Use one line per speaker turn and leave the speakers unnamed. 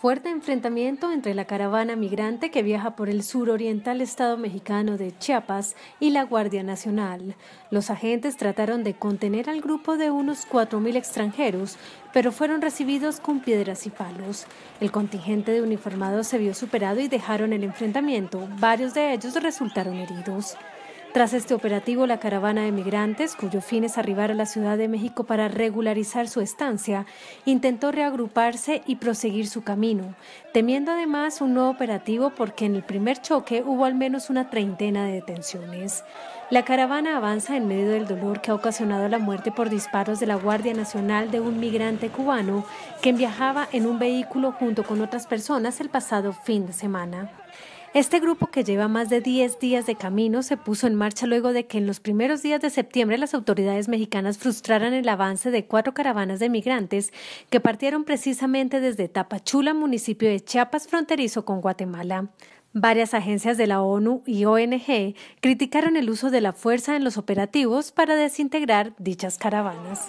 Fuerte enfrentamiento entre la caravana migrante que viaja por el sur suroriental estado mexicano de Chiapas y la Guardia Nacional. Los agentes trataron de contener al grupo de unos 4.000 extranjeros, pero fueron recibidos con piedras y palos. El contingente de uniformados se vio superado y dejaron el enfrentamiento. Varios de ellos resultaron heridos. Tras este operativo, la caravana de migrantes, cuyo fin es arribar a la Ciudad de México para regularizar su estancia, intentó reagruparse y proseguir su camino, temiendo además un nuevo operativo porque en el primer choque hubo al menos una treintena de detenciones. La caravana avanza en medio del dolor que ha ocasionado la muerte por disparos de la Guardia Nacional de un migrante cubano que viajaba en un vehículo junto con otras personas el pasado fin de semana. Este grupo que lleva más de 10 días de camino se puso en marcha luego de que en los primeros días de septiembre las autoridades mexicanas frustraran el avance de cuatro caravanas de migrantes que partieron precisamente desde Tapachula, municipio de Chiapas, fronterizo con Guatemala. Varias agencias de la ONU y ONG criticaron el uso de la fuerza en los operativos para desintegrar dichas caravanas.